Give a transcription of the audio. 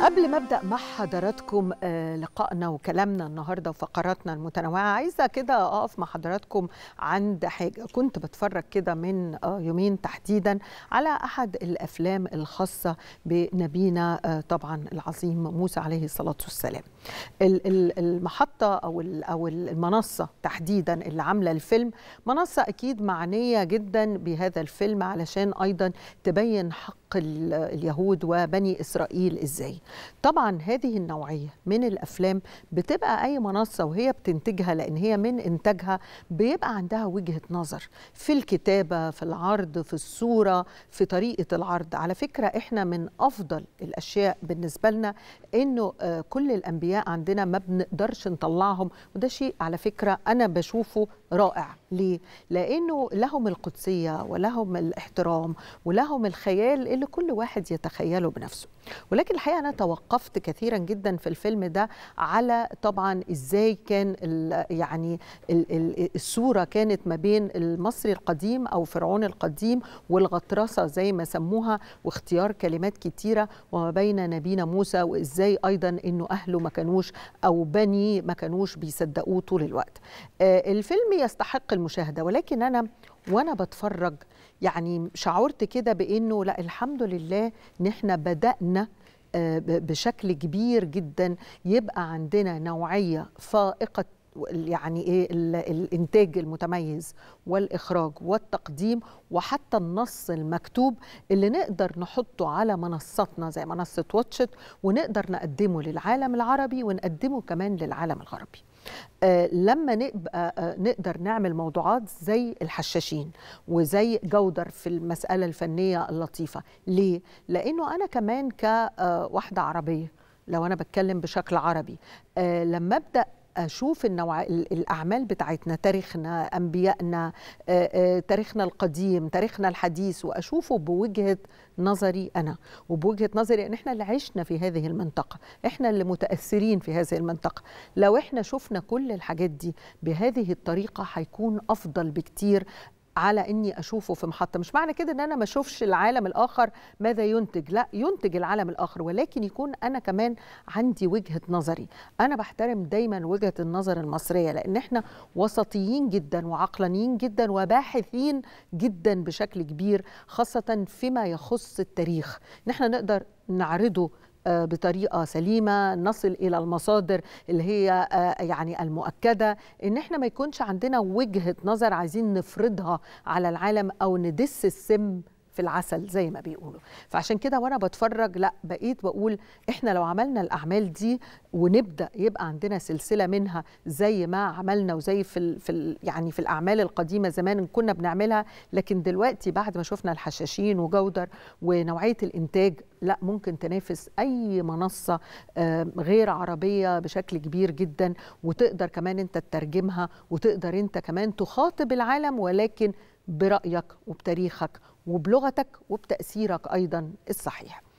قبل ما ابدا مع حضراتكم آه، لقائنا وكلامنا النهارده وفقراتنا المتنوعه عايزه كده اقف مع حضراتكم عند حاجه كنت بتفرج كده من آه، يومين تحديدا على احد الافلام الخاصه بنبينا آه، طبعا العظيم موسى عليه الصلاه والسلام المحطه او او المنصه تحديدا اللي عامله الفيلم منصه اكيد معنيه جدا بهذا الفيلم علشان ايضا تبين حق اليهود وبني اسرائيل ازاي طبعا هذه النوعيه من الافلام بتبقى اي منصه وهي بتنتجها لان هي من انتاجها بيبقى عندها وجهه نظر في الكتابه في العرض في الصوره في طريقه العرض على فكره احنا من افضل الاشياء بالنسبه لنا انه آه، كل الانبياء الاولياء عندنا ما بنقدرش نطلعهم وده شيء على فكره انا بشوفه رائع ليه لانه لهم القدسيه ولهم الاحترام ولهم الخيال اللي كل واحد يتخيله بنفسه ولكن الحقيقه انا توقفت كثيرا جدا في الفيلم ده على طبعا ازاي كان يعني الصوره كانت ما بين المصري القديم او فرعون القديم والغطرسه زي ما سموها واختيار كلمات كتيره وما بين نبينا موسى وازاي ايضا انه اهله ما كانوش او بني ما كانوش بيصدقوه طول الوقت آه، الفيلم يستحق المشاهده ولكن انا وانا بتفرج يعني شعرت كده بانه لا الحمد لله ان احنا بدانا آه، بشكل كبير جدا يبقى عندنا نوعيه فائقه يعني ايه الانتاج المتميز والاخراج والتقديم وحتى النص المكتوب اللي نقدر نحطه على منصاتنا زي منصه واتشت ونقدر نقدمه للعالم العربي ونقدمه كمان للعالم الغربي آه، لما نبقى آه، نقدر نعمل موضوعات زي الحشاشين وزي جودر في المسألة الفنية اللطيفة ليه؟ لأنه أنا كمان كواحدة آه، عربية لو أنا بتكلم بشكل عربي لما أبدأ اشوف النوع الاعمال بتاعتنا تاريخنا انبيائنا تاريخنا القديم تاريخنا الحديث واشوفه بوجهه نظري انا وبوجهه نظري ان احنا اللي عشنا في هذه المنطقه احنا اللي متاثرين في هذه المنطقه لو احنا شفنا كل الحاجات دي بهذه الطريقه هيكون افضل بكتير على اني اشوفه في محطه مش معنى كده ان انا ما اشوفش العالم الاخر ماذا ينتج لا ينتج العالم الاخر ولكن يكون انا كمان عندي وجهه نظري انا بحترم دايما وجهه النظر المصريه لان احنا وسطيين جدا وعقلانيين جدا وباحثين جدا بشكل كبير خاصه فيما يخص التاريخ نحن نقدر نعرضه آه، بطريقه سليمه نصل الى المصادر اللي هي آه، يعني المؤكده ان احنا ما يكونش عندنا وجهه نظر عايزين نفرضها على العالم او ندس السم في العسل زي ما بيقولوا فعشان كده وانا بتفرج لا بقيت بقول احنا لو عملنا الاعمال دي ونبدا يبقى عندنا سلسله منها زي ما عملنا وزي في الـ في الـ يعني في الاعمال القديمه زمان كنا بنعملها لكن دلوقتي بعد ما شفنا الحشاشين وجودر ونوعيه الانتاج لا ممكن تنافس اي منصه غير عربيه بشكل كبير جدا وتقدر كمان انت تترجمها وتقدر انت كمان تخاطب العالم ولكن برايك وبتاريخك وبلغتك وبتاثيرك ايضا الصحيح